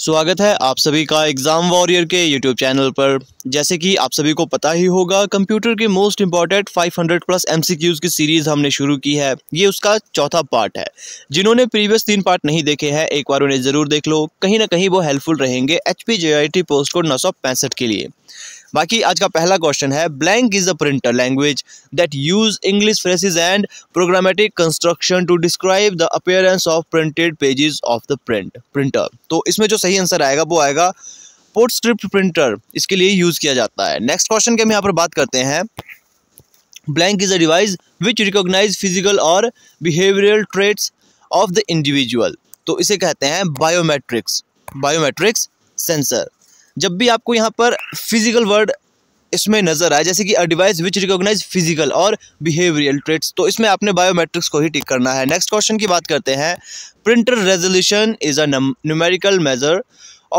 स्वागत है आप सभी का एग्ज़ाम वॉरियर के यूट्यूब चैनल पर जैसे कि आप सभी को पता ही होगा कंप्यूटर के मोस्ट इंपॉर्टेंट 500 प्लस एमसीक्यूज़ की सीरीज़ हमने शुरू की है ये उसका चौथा पार्ट है जिन्होंने प्रीवियस तीन पार्ट नहीं देखे हैं एक बार उन्हें ज़रूर देख लो कहीं ना कहीं वो हेल्पफुल रहेंगे एच पी पोस्ट कोड नौ के लिए बाकी आज का पहला क्वेश्चन है blank is a printer language that use English phrases and programmatic construction to describe the appearance of printed pages of the print printer तो इसमें जो सही आंसर आएगा वो आएगा पोर्ट स्क्रिप्ट प्रिंटर इसके लिए यूज़ किया जाता है नेक्स्ट क्वेश्चन की हम यहाँ पर बात करते हैं blank is a device which recognise physical और behavioural traits of the individual तो इसे कहते हैं बायोमेट्रिक्स बायोमेट्रिक्स सेंसर जब भी आपको यहाँ पर फिजिकल वर्ड इसमें नज़र आए जैसे कि a device which recognise physical और बिहेवियल ट्रेट्स तो इसमें आपने बायोमेट्रिक्स को ही टिक करना है नेक्स्ट क्वेश्चन की बात करते हैं printer resolution is a numerical measure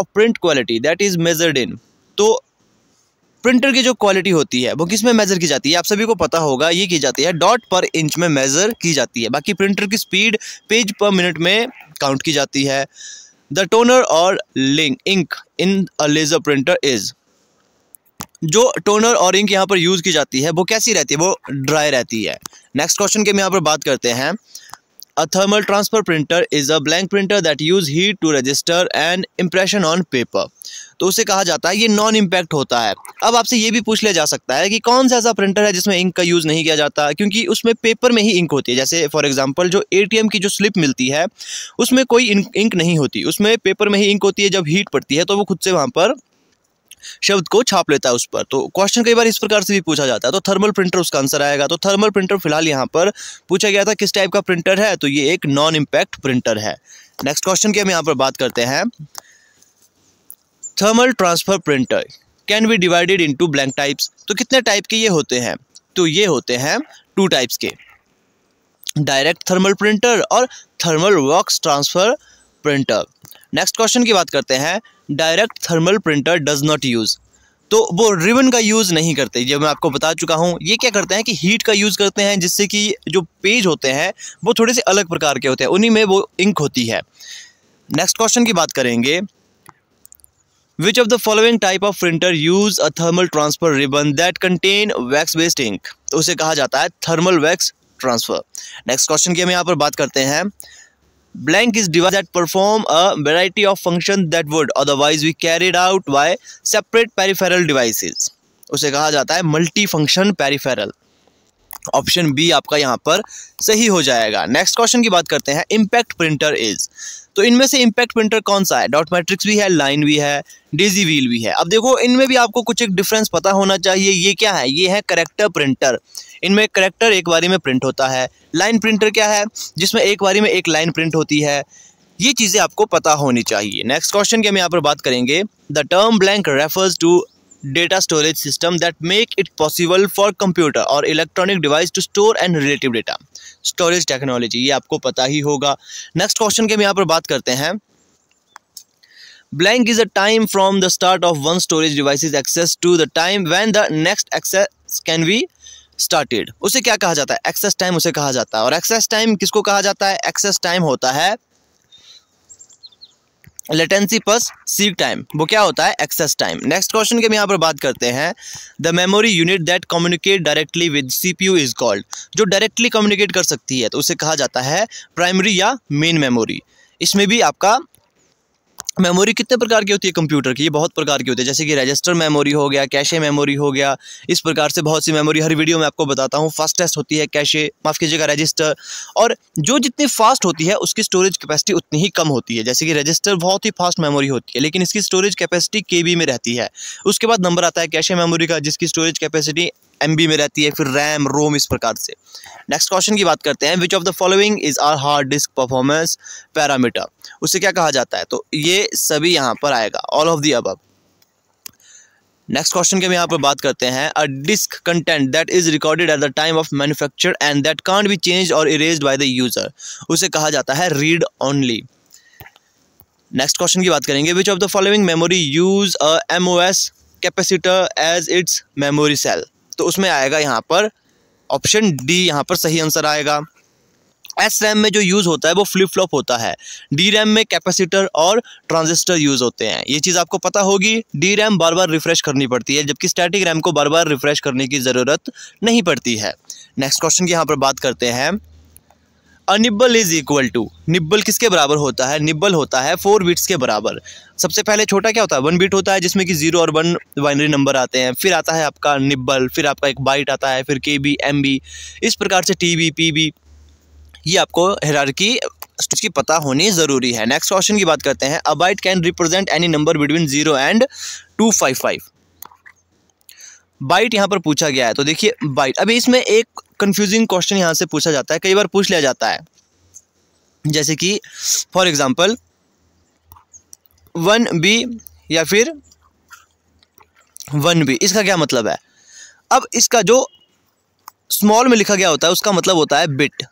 of print quality that is measured in तो प्रिंटर की जो क्वालिटी होती है वो किस में मेज़र की जाती है आप सभी को पता होगा ये की जाती है डॉट पर इंच में मेज़र की जाती है बाकी प्रिंटर की स्पीड पेज पर मिनट में काउंट की जाती है द टोनर और link ink in a laser printer is जो टोनर और इंक यहाँ पर यूज की जाती है वो कैसी रहती है वो ड्राई रहती है नेक्स्ट क्वेश्चन के हम यहाँ पर बात करते हैं a thermal transfer printer is a blank printer that use heat to register and impression on paper तो उसे कहा जाता है ये नॉन इम्पैक्ट होता है अब आपसे ये भी पूछ लिया जा सकता है कि कौन सा ऐसा प्रिंटर है जिसमें इंक का यूज़ नहीं किया जाता क्योंकि उसमें पेपर में ही इंक होती है जैसे फॉर एग्जाम्पल जो ए की जो स्लिप मिलती है उसमें कोई इंक नहीं होती उसमें पेपर में ही इंक होती है जब हीट पड़ती है तो वो खुद से वहाँ पर शब्द को छाप लेता है उस पर तो क्वेश्चन कई बार इस प्रकार से भी पूछा जाता है तो थर्मल प्रिंटर उसका आंसर आएगा तो थर्मल प्रिंटर फिलहाल यहाँ पर पूछा गया था किस टाइप का प्रिंटर है तो ये एक नॉन इम्पैक्ट प्रिंटर है नेक्स्ट क्वेश्चन की हम यहाँ पर बात करते हैं thermal transfer printer can be divided into blank types तो कितने टाइप के ये होते हैं तो ये होते हैं टू टाइप्स के डायरेक्ट थर्मल प्रिंटर और thermal wax transfer printer next question की बात करते हैं direct thermal printer does not use तो वो रिबन का यूज़ नहीं करते जब मैं आपको बता चुका हूँ ये क्या करते हैं कि हीट का यूज़ करते हैं जिससे कि जो पेज होते हैं वो थोड़े से अलग प्रकार के होते हैं उन्हीं में वो इंक होती है नेक्स्ट क्वेश्चन की बात करेंगे which of the following type of printer use a thermal transfer ribbon that contain wax based ink उसे कहा जाता है thermal wax transfer next question की हम यहाँ पर बात करते हैं blank is device that perform a variety of function that would otherwise we carried out by separate peripheral devices उसे कहा जाता है multi function peripheral option B आपका यहाँ पर सही हो जाएगा नेक्स्ट क्वेश्चन की बात करते हैं इम्पैक्ट प्रिंटर इज़ तो इनमें से इम्पैक्ट प्रिंटर कौन सा है डॉट मैट्रिक्स भी है लाइन भी है डेजी व्हील भी है अब देखो इनमें भी आपको कुछ एक डिफरेंस पता होना चाहिए ये क्या है ये है करेक्टर प्रिंटर इनमें करेक्टर एक बारी में प्रिंट होता है लाइन प्रिंटर क्या है जिसमें एक बारी में एक लाइन प्रिंट होती है ये चीज़ें आपको पता होनी चाहिए नेक्स्ट क्वेश्चन की हम यहाँ पर बात करेंगे the term blank refers to data storage system that make it possible for computer और electronic device to store and relative data storage technology ये आपको पता ही होगा नेक्स्ट क्वेश्चन के हम यहाँ पर बात करते हैं blank is a time from the start of one storage device is access to the time when the next access can be started उसे क्या कहा जाता है एक्सेस टाइम उसे कहा जाता है और एक्सेस टाइम किसको कहा जाता है एक्सेस टाइम होता है लेटेंसी प्लस सीक टाइम वो क्या होता है एक्सेस टाइम नेक्स्ट क्वेश्चन की हम यहाँ पर बात करते हैं the memory unit that communicate directly with CPU is called जो डायरेक्टली कम्युनिकेट कर सकती है तो उसे कहा जाता है प्राइमरी या मेन मेमोरी इसमें भी आपका मेमोरी कितने प्रकार की होती है कंप्यूटर की ये बहुत प्रकार की होती है जैसे कि रजिस्टर मेमोरी हो गया कैशे मेमोरी हो गया इस प्रकार से बहुत सी मेमोरी हर वीडियो में आपको बताता हूँ फास्टेस्ट होती है कैशे माफ़ कीजिएगा रजिस्टर और जो जितनी फास्ट होती है उसकी स्टोरेज कैपेसिटी उतनी ही कम होती है जैसे कि रजिस्टर बहुत ही फास्ट मेमोरी होती है लेकिन इसकी स्टोरेज कैपेसिटी के में रहती है उसके बाद नंबर आता है कैशे मेमोरी का जिसकी स्टोरेज कैपेसिटी एम में रहती है फिर रैम रोम इस प्रकार से नेक्स्ट क्वेश्चन की बात करते हैं which of the following is are hard disk performance parameter उसे क्या कहा जाता है तो ये सभी यहाँ पर आएगा ऑल ऑफ दी अब नेक्स्ट क्वेश्चन की हम यहाँ पर बात करते हैं a disk content that is recorded at the time of manufacture and that can't be change और इरेज बाय द यूजर उसे कहा जाता है रीड ओनली नेक्स्ट क्वेश्चन की बात करेंगे which of the following memory use a M O S capacitor as its memory cell तो उसमें आएगा यहाँ पर ऑप्शन डी यहाँ पर सही आंसर आएगा एस रैम में जो यूज़ होता है वो फ्लिप फ्लॉप होता है डी रैम में कैपेसिटर और ट्रांजिस्टर यूज़ होते हैं ये चीज़ आपको पता होगी डी रैम बार बार रिफ़्रेश करनी पड़ती है जबकि स्टैटिक रैम को बार बार रिफ़्रेश करने की ज़रूरत नहीं पड़ती है नेक्स्ट क्वेश्चन की यहाँ पर बात करते हैं a nibble is equal to nibble किसके बराबर होता है निब्बल होता है फोर बिट्स के बराबर सबसे पहले छोटा क्या होता है वन बिट होता है जिसमें कि जीरो और वन बाइनरी नंबर आते हैं फिर आता है आपका निब्बल फिर आपका एक बाइट आता है फिर के बी एम बी इस प्रकार से टी बी पी बी ये आपको हेरार की की पता होनी ज़रूरी है नेक्स्ट क्वेश्चन की बात करते हैं a byte byte can represent any number between zero and two five five byte यहाँ पर पूछा गया है तो देखिए बाइट अभी इसमें एक कंफ्यूजिंग क्वेश्चन यहाँ से पूछा जाता है कई बार पूछ लिया जाता है जैसे कि फॉर एग्ज़ाम्पल वन बी या फिर वन बी इसका क्या मतलब है अब इसका जो स्मॉल में लिखा गया होता है उसका मतलब होता है बिट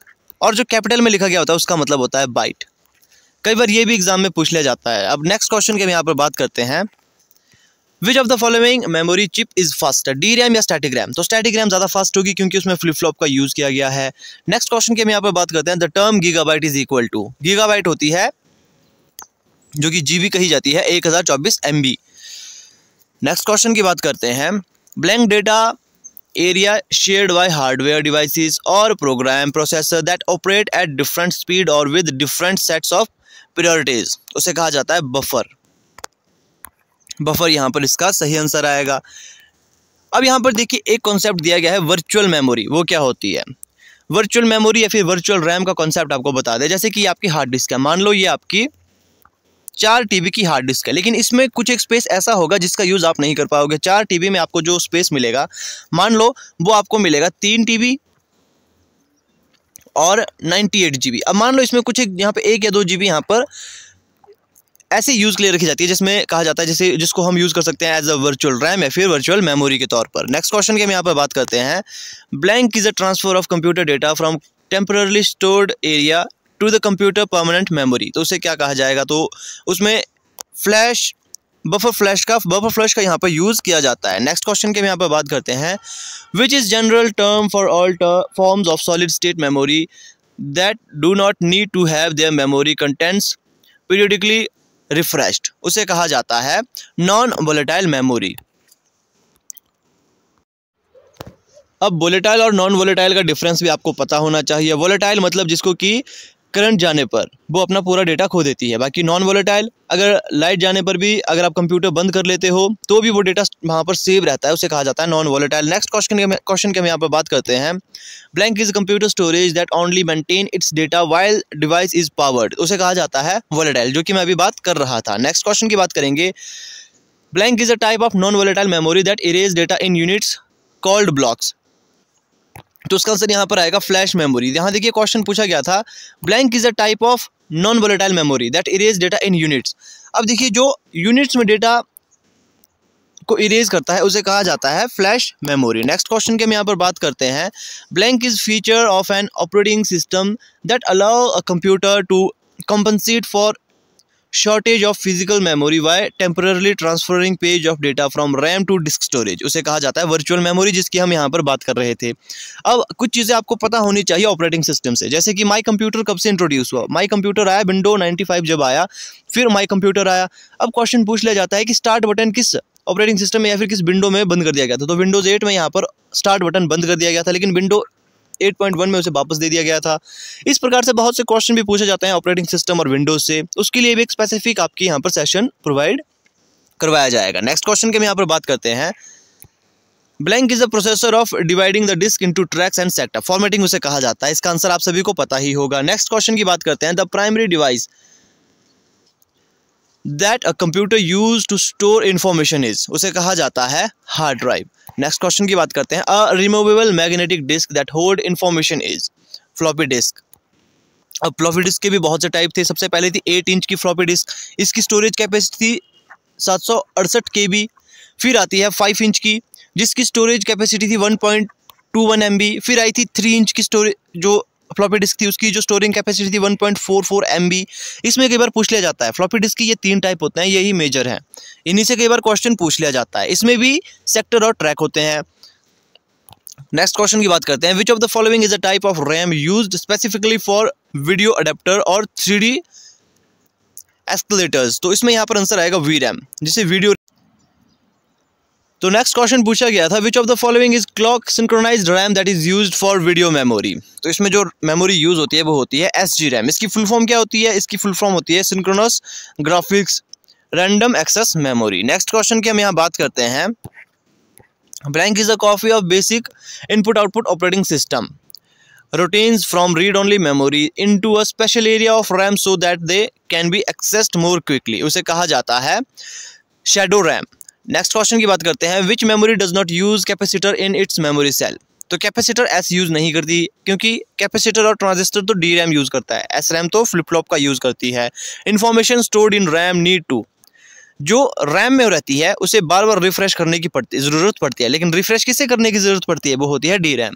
और जो कैपिटल में लिखा गया होता है उसका मतलब होता है बाइट कई बार ये भी एग्ज़ाम में पूछ लिया जाता है अब नेक्स्ट क्वेश्चन की हम यहाँ पर बात करते हैं which of the following memory chip is fast D RAM या स्टैटिक रैम तो स्टैटिक रैम ज़्यादा फास्ट होगी क्योंकि उसमें फ्लिप फ्लॉप का यूज़ किया गया है नेक्स्ट क्वेश्चन की हम यहाँ पर बात करते हैं the term gigabyte is equal to gigabyte होती है जो कि जीबी कही जाती है एक हज़ार चौबीस एम बी नेक्स्ट क्वेश्चन की बात करते हैं blank data area shared by hardware devices और program processor that operate at different speed और with different sets of priorities उसे कहा जाता है बफर बफर यहाँ पर इसका सही आंसर आएगा अब यहाँ पर देखिए एक कॉन्सेप्ट दिया गया है वर्चुअल मेमोरी वो क्या होती है वर्चुअल मेमोरी या फिर वर्चुअल रैम का कॉन्सेप्ट आपको बता दें जैसे कि आपकी हार्ड डिस्क है मान लो ये आपकी चार टीबी की हार्ड डिस्क है लेकिन इसमें कुछ एक स्पेस ऐसा होगा जिसका यूज़ आप नहीं कर पाओगे चार टीबी में आपको जो स्पेस मिलेगा मान लो वो आपको मिलेगा तीन टीबी और नाइन्टी एट जी बी अब मान लो इसमें कुछ एक यहाँ पे एक या दो जी बी यहाँ पर ऐसे यूज़ के लिए रखी जाती है जिसमें कहा जाता है जैसे जिसको हम यूज़ कर सकते हैं एज अ वर्चुअल रैम या फिर वर्चुअल मेमोरी के तौर पर नेक्स्ट क्वेश्चन की हम यहाँ पर बात करते हैं blank is a transfer of computer data from temporarily stored area to the computer permanent memory तो उसे क्या कहा जाएगा तो उसमें फ्लैश बफर फ्लैश का बफर फ्लैश का यहाँ पर यूज़ किया जाता है नेक्स्ट क्वेश्चन के हम यहाँ पर बात करते हैं which is general term for all forms of solid state memory that do not need to have their memory contents periodically refreshed उसे कहा जाता है नॉन वोलेटाइल मेमोरी अब वोलेटाइल और नॉन वोलेटाइल का डिफरेंस भी आपको पता होना चाहिए वोलेटाइल मतलब जिसको कि करंट जाने पर वो अपना पूरा डेटा खो देती है बाकी नॉन वोलेटाइल अगर लाइट जाने पर भी अगर आप कंप्यूटर बंद कर लेते हो तो भी वो डेटा वहाँ पर सेव रहता है उसे कहा जाता है non volatile next question question के हम यहाँ पर बात करते हैं blank is computer storage that only maintain its data while device is powered उसे कहा जाता है वोलेटाइल जो कि मैं अभी बात कर रहा था नेक्स्ट क्वेश्चन की बात करेंगे blank is a type of non volatile memory that erase data in units called blocks तो उसका आंसर यहाँ पर आएगा फ्लैश मेमोरी यहाँ देखिए क्वेश्चन पूछा गया था blank is a type of non volatile memory that erase data in units अब देखिए जो यूनिट्स में डेटा को इरेज करता है उसे कहा जाता है फ्लैश मेमोरी नेक्स्ट क्वेश्चन की हम यहाँ पर बात करते हैं blank is feature of an operating system that allow a computer to compensate for shortage of physical memory by temporarily transferring page of data from RAM to disk storage उसे कहा जाता है वर्चुअल मेमोरी जिसकी हम यहाँ पर बात कर रहे थे अब कुछ चीज़ें आपको पता होनी चाहिए ऑपरेटिंग सिस्टम से जैसे कि माई कंप्यूटर कब से इंट्रोड्यूस हुआ माई कंप्यूटर आया विंडो नाइन्टी फाइव जब आया फिर माई कंप्यूटर आया अब क्वेश्चन पूछ लिया जाता है कि स्टार्ट बटन किस ऑपरेटिंग सिस्टम में या फिर किस विंडो में बंद कर दिया गया था तो विंडोज़ एट में यहाँ पर स्टार्ट बटन बंद कर दिया गया था लेकिन विंडो 8.1 में उसे वापस दे दिया गया था इस प्रकार से बहुत से क्वेश्चन भी पूछे जाते हैं ऑपरेटिंग सिस्टम और विंडोज़ से उसके लिए भी एक स्पेसिफिक आपकी यहाँ पर सेशन प्रोवाइड करवाया जाएगा नेक्स्ट क्वेश्चन के हम यहाँ पर बात करते हैं blank is the processor of dividing the disk into tracks and sector formatting उसे कहा जाता है इसका आंसर आप सभी को पता ही होगा नेक्स्ट क्वेश्चन की बात करते हैं the primary device that a computer use to store information is उसे कहा जाता है हार्ड ड्राइव नेक्स्ट क्वेश्चन की बात करते हैं a removable magnetic disk that hold information is floppy disk अब फ्लॉपी डिस्क के भी बहुत से टाइप थे सबसे पहले थी एट इंच की फ्लॉपी डिस्क इसकी स्टोरेज कैपेसिटी थी सात सौ अड़सठ के बी फिर आती है फाइव इंच की जिसकी स्टोरेज कैपेसिटी थी one point two one M B फिर आई थी थ्री इंच की स्टोरेज जो फ्लॉपी डिस्क थी उसकी जो स्टोरिंग कैपेसिटी थी 1.44 पॉइंट इसमें कई बार पूछ लिया जाता है फ्लॉपी डिस्क की ये तीन टाइप होते हैं यही मेजर हैं इन्हीं से कई बार क्वेश्चन पूछ लिया जाता है इसमें भी सेक्टर और ट्रैक होते हैं नेक्स्ट क्वेश्चन की बात करते हैं which of the following is a type of RAM use specifically for video adapter और थ्री एस्केलेटर्स तो इसमें यहाँ पर आंसर आएगा वी रैम जिसे वीडियो तो नेक्स्ट क्वेश्चन पूछा गया था which of the following is clock synchronise RAM that is use for video memory तो इसमें जो मेमोरी यूज होती है वो होती है एस जी रैम इसकी फुल फॉर्म क्या होती है इसकी फुल फॉर्म होती है synchronous graphics random access memory next question की हम यहाँ बात करते हैं blank is a copy of basic input output operating system from read only memory into a special area of RAM so that they can be accessed more quickly उसे कहा जाता है शेडो रैम नेक्स्ट क्वेश्चन की बात करते हैं which memory does not use capacitor in its memory cell तो capacitor S use नहीं करती क्योंकि कैपेसिटर और ट्रांजिस्टर तो डी रैम यूज़ करता है एस रैम तो फ्लिप फ्लॉप का यूज़ करती है information stored in RAM need to जो रैम में रहती है उसे बार बार रिफ्रेश करने की पड़ती ज़रूरत पड़ती है लेकिन रिफ्रेश किसे करने की ज़रूरत पड़ती है वो होती है D RAM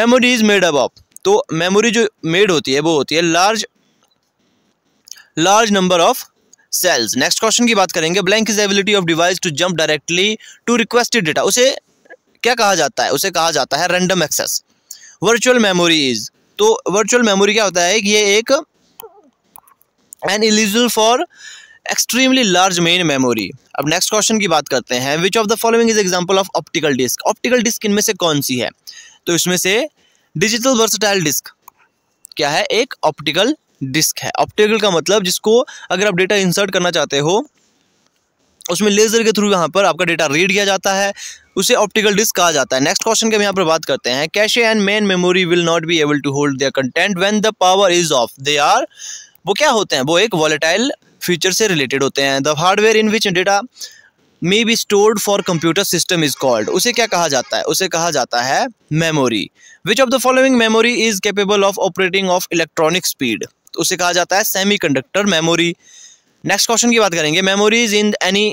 memory is made अब ऑफ तो मेमोरी जो मेड होती है वो होती है large large number of cells next question की बात करेंगे blank is ability of device to jump directly to requested data उसे क्या कहा जाता है उसे कहा जाता है रैंडम एक्सेस वर्चुअल मेमोरीज तो वर्चुअल मेमोरी क्या होता है कि ये एक an eligible for extremely large main memory अब नेक्स्ट क्वेश्चन की बात करते हैं which of the following is example of optical disk optical disk इनमें से कौन सी है तो इसमें से डिजिटल वर्सटाइल डिस्क क्या है एक ऑप्टिकल डिस्क है ऑप्टिकल का मतलब जिसको अगर आप डेटा इंसर्ट करना चाहते हो उसमें लेजर के थ्रू यहाँ पर आपका डेटा रीड किया जाता है उसे ऑप्टिकल डिस्क कहा जाता है नेक्स्ट क्वेश्चन के हम यहाँ पर बात करते हैं cache and main memory will not be able to hold their content when the power is off they are वो क्या होते हैं वो एक वॉलेटाइल फ्यूचर से रिलेटेड होते हैं the hardware in which data may be stored for computer system is called उसे क्या कहा जाता है उसे कहा जाता है memory which of the following memory is capable of operating of electronic speed उसे कहा जाता है semi conductor memory next question की बात करेंगे memories in any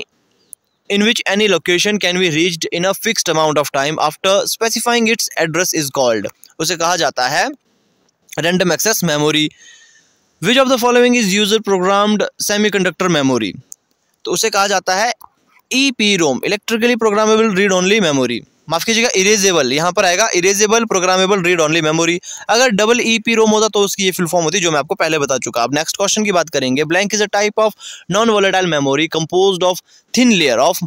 in which any location can be reached in a fix amount of time after specifying it's address is called उसे कहा जाता है random access memory which of the following is user programmed semi conductor memory तो उसे कहा जाता है E P ROM electrically programmable read only memory माफ़ कीजिएगा इरेजेबल यहाँ पर आएगा erasable programmable read only memory अगर डबल ई पी रोम होता तो उसकी ये फुल फॉर्म होती जो मैं आपको पहले बता चुका अब नेक्स्ट क्वेश्चन की बात करेंगे blank is a type of non volatile memory compose of thin layer of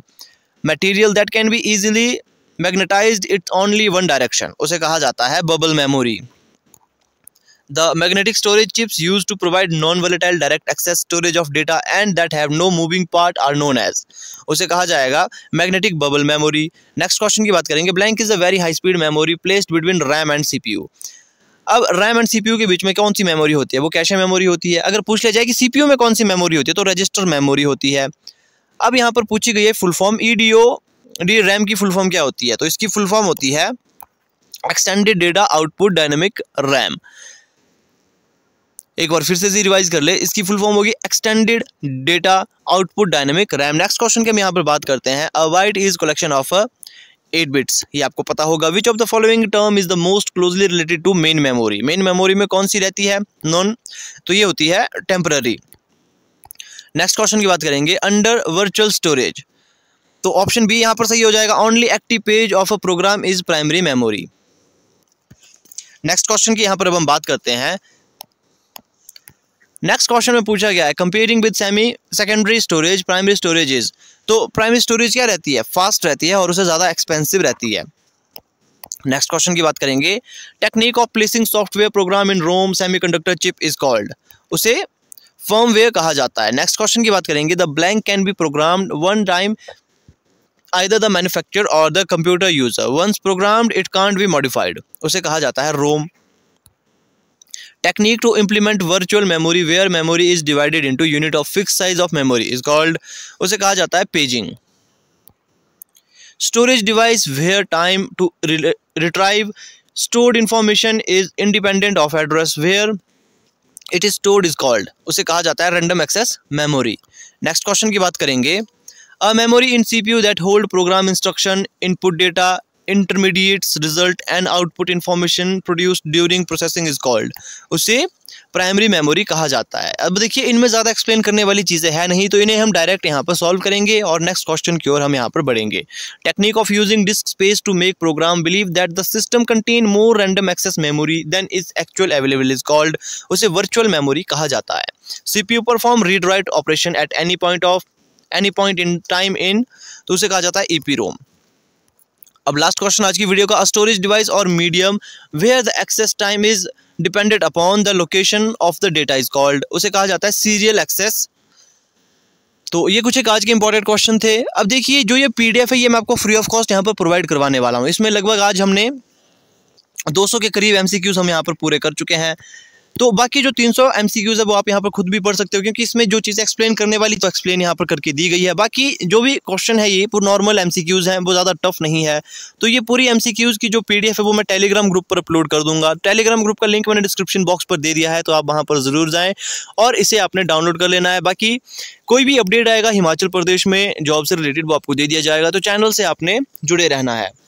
material that can be easily magnetize it only one direction उसे कहा जाता है bubble memory The magnetic storage chips used to provide non-volatile direct access storage of data and that have no moving part are known as. उसे कहा जाएगा magnetic bubble memory. Next question की बात करेंगे. Blank is a very high-speed memory placed between RAM and CPU. अब RAM and CPU के बीच में कौन सी मेमोरी होती है वो कैशे मेमोरी होती है अगर पूछ लिया जाए कि सीपीयू में कौन सी मेमोरी होती है तो रजिस्टर मेमोरी होती है अब यहाँ पर पूछी गई है full form E D O D RAM की फुल फॉर्म क्या होती है तो इसकी फुल फॉर्म होती है extended data output dynamic RAM एक बार फिर से जी रिवाइज कर ले इसकी फुल फॉर्म होगी extended data output dynamic RAM next question की हम यहाँ पर बात करते हैं a byte is collection of eight bits ये आपको पता होगा which of the following term is the most closely related to main memory main memory में कौन सी रहती है नॉन तो ये होती है टेम्पररी नेक्स्ट क्वेश्चन की बात करेंगे अंडर वर्चुअल स्टोरेज तो ऑप्शन बी यहाँ पर सही हो जाएगा only active page of a program is primary memory next question की यहाँ पर अब हम बात करते हैं नेक्स्ट क्वेश्चन में पूछा गया है comparing with semi secondary storage primary storages तो प्राइमरी स्टोरेज क्या रहती है फास्ट रहती है और उसे ज़्यादा एक्सपेंसिव रहती है नेक्स्ट क्वेश्चन की बात करेंगे technique of placing software program in ROM semiconductor chip is called उसे फर्मवेयर कहा जाता है नेक्स्ट क्वेश्चन की बात करेंगे the blank can be program one time either the manufacturer और the computer user once programmed it can't be modified उसे कहा जाता है ROM technique to implement virtual memory where memory is divided into unit of fix size of memory is called उसे कहा जाता है paging storage device where time to retrieve stored information is independent of address where it is stored is called उसे कहा जाता है random access memory next question की बात करेंगे a memory in C that hold program instruction input data intermediates result and output information produced during processing is called उसे primary memory कहा जाता है अब देखिए इनमें ज़्यादा एक्सप्लेन करने वाली चीज़ें हैं नहीं तो इन्हें हम डायरेक्ट यहाँ पर सॉल्व करेंगे और नेक्स्ट क्वेश्चन की ओर हम यहाँ पर बढ़ेंगे technique of using disk space to make program believe that the system contain more random access memory than is actual available is called उसे वर्चुअल मेमोरी कहा जाता है you perform read write operation at any point of any point in time in तो उसे कहा जाता है ई e रोम अब लास्ट क्वेश्चन आज की वीडियो का स्टोरेज डिवाइस और medium where the access time is depended upon the location of the data is called उसे कहा जाता है सीरियल एक्सेस तो ये कुछ एक आज के इंपॉर्टेंट क्वेश्चन थे अब देखिए जो ये पीडीएफ है ये मैं आपको फ्री ऑफ कॉस्ट यहाँ पर प्रोवाइड करवाने वाला हूँ इसमें लगभग आज हमने 200 के करीब एमसीक्यूज हम यहाँ पर पूरे कर चुके हैं तो बाकी जो 300 सौ है वो आप यहाँ पर खुद भी पढ़ सकते हो क्योंकि इसमें जो चीज़ एक्सप्लेन करने वाली तो एक्सप्लेन यहाँ पर करके दी गई है बाकी जो भी क्वेश्चन है ये पूरे नॉर्मल एम हैं वो ज़्यादा टफ नहीं है तो ये पूरी एम की जो पी है वो मैं टेलीग्राम ग्रुप पर अपलोड कर दूंगा टेलीग्राम ग्रुप का लिंक मैंने डिस्क्रिप्शन बॉक्स पर दे दिया है तो आप वहाँ पर ज़रूर जाएँ और इसे आपने डाउनलोड कर लेना है बाकी कोई भी अपडेट आएगा हिमाचल प्रदेश में जॉब से रिलेटेड वो आपको दे दिया जाएगा तो चैनल से आपने जुड़े रहना है